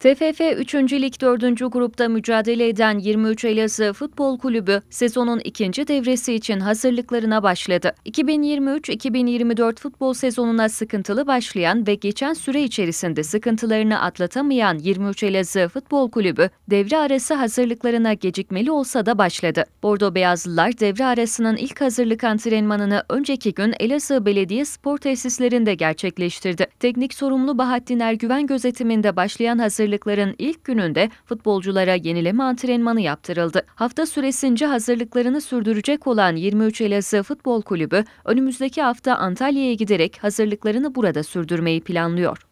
TFF 3. Lig 4. grupta mücadele eden 23 Elazığ Futbol Kulübü sezonun ikinci devresi için hazırlıklarına başladı. 2023-2024 futbol sezonuna sıkıntılı başlayan ve geçen süre içerisinde sıkıntılarını atlatamayan 23 Elazığ Futbol Kulübü devre arası hazırlıklarına gecikmeli olsa da başladı. Bordo Beyazlılar devre arasının ilk hazırlık antrenmanını önceki gün Elazığ Belediye Spor Tesislerinde gerçekleştirdi. Teknik sorumlu Bahattin Ergüven gözetiminde başlayan hazırlık hazırlıkların ilk gününde futbolculara yenileme antrenmanı yaptırıldı. Hafta süresince hazırlıklarını sürdürecek olan 23 Elazığ Futbol Kulübü önümüzdeki hafta Antalya'ya giderek hazırlıklarını burada sürdürmeyi planlıyor.